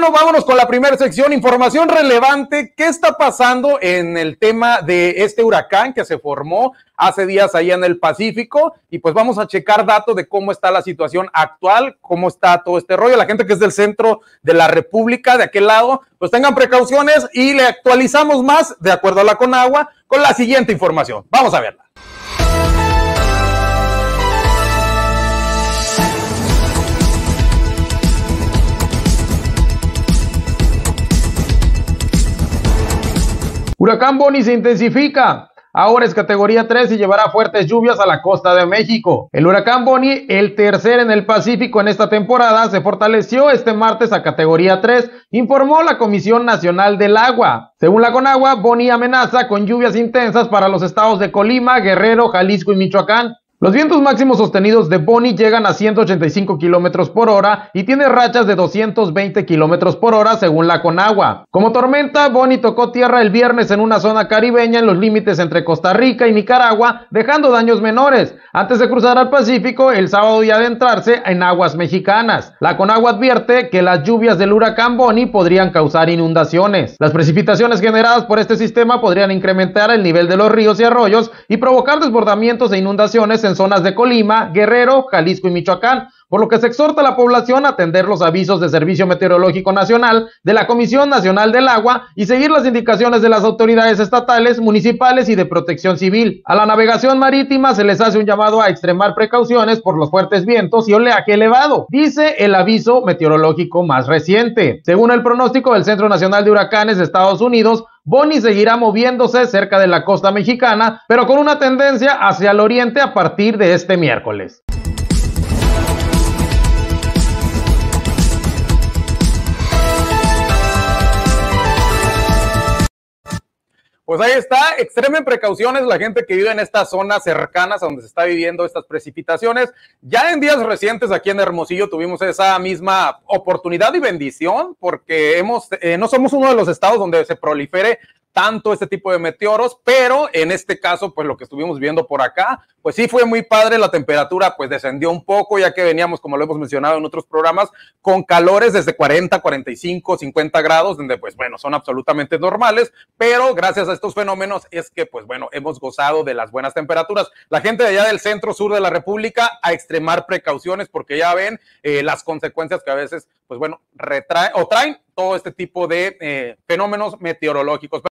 bueno, vámonos con la primera sección, información relevante. ¿Qué está pasando en el tema de este huracán que se formó hace días allá en el Pacífico? Y pues vamos a checar datos de cómo está la situación actual, cómo está todo este rollo. La gente que es del centro de la República, de aquel lado, pues tengan precauciones y le actualizamos más, de acuerdo a la Conagua, con la siguiente información. Vamos a verla. Huracán Boni se intensifica. Ahora es categoría 3 y llevará fuertes lluvias a la costa de México. El huracán Bonnie, el tercer en el Pacífico en esta temporada, se fortaleció este martes a categoría 3, informó la Comisión Nacional del Agua. Según la Conagua, Bonnie amenaza con lluvias intensas para los estados de Colima, Guerrero, Jalisco y Michoacán, los vientos máximos sostenidos de Bonnie llegan a 185 kilómetros por hora y tiene rachas de 220 kilómetros por hora según la Conagua. Como tormenta, Bonnie tocó tierra el viernes en una zona caribeña en los límites entre Costa Rica y Nicaragua, dejando daños menores, antes de cruzar al Pacífico el sábado y adentrarse en aguas mexicanas. La Conagua advierte que las lluvias del huracán Bonnie podrían causar inundaciones. Las precipitaciones generadas por este sistema podrían incrementar el nivel de los ríos y arroyos y provocar desbordamientos e inundaciones en en zonas de Colima, Guerrero, Jalisco y Michoacán, por lo que se exhorta a la población a atender los avisos de Servicio Meteorológico Nacional de la Comisión Nacional del Agua y seguir las indicaciones de las autoridades estatales, municipales y de protección civil. A la navegación marítima se les hace un llamado a extremar precauciones por los fuertes vientos y oleaje elevado, dice el aviso meteorológico más reciente. Según el pronóstico del Centro Nacional de Huracanes de Estados Unidos, Bonnie seguirá moviéndose cerca de la costa mexicana, pero con una tendencia hacia el oriente a partir de este miércoles. Pues ahí está, extremen precauciones la gente que vive en estas zonas cercanas a donde se está viviendo estas precipitaciones. Ya en días recientes aquí en Hermosillo tuvimos esa misma oportunidad y bendición porque hemos, eh, no somos uno de los estados donde se prolifere tanto este tipo de meteoros, pero en este caso, pues lo que estuvimos viendo por acá, pues sí fue muy padre, la temperatura pues descendió un poco, ya que veníamos, como lo hemos mencionado en otros programas, con calores desde 40, 45, 50 grados, donde pues bueno, son absolutamente normales, pero gracias a estos fenómenos es que pues bueno, hemos gozado de las buenas temperaturas. La gente de allá del centro sur de la República a extremar precauciones porque ya ven eh, las consecuencias que a veces pues bueno, retrae o traen todo este tipo de eh, fenómenos meteorológicos.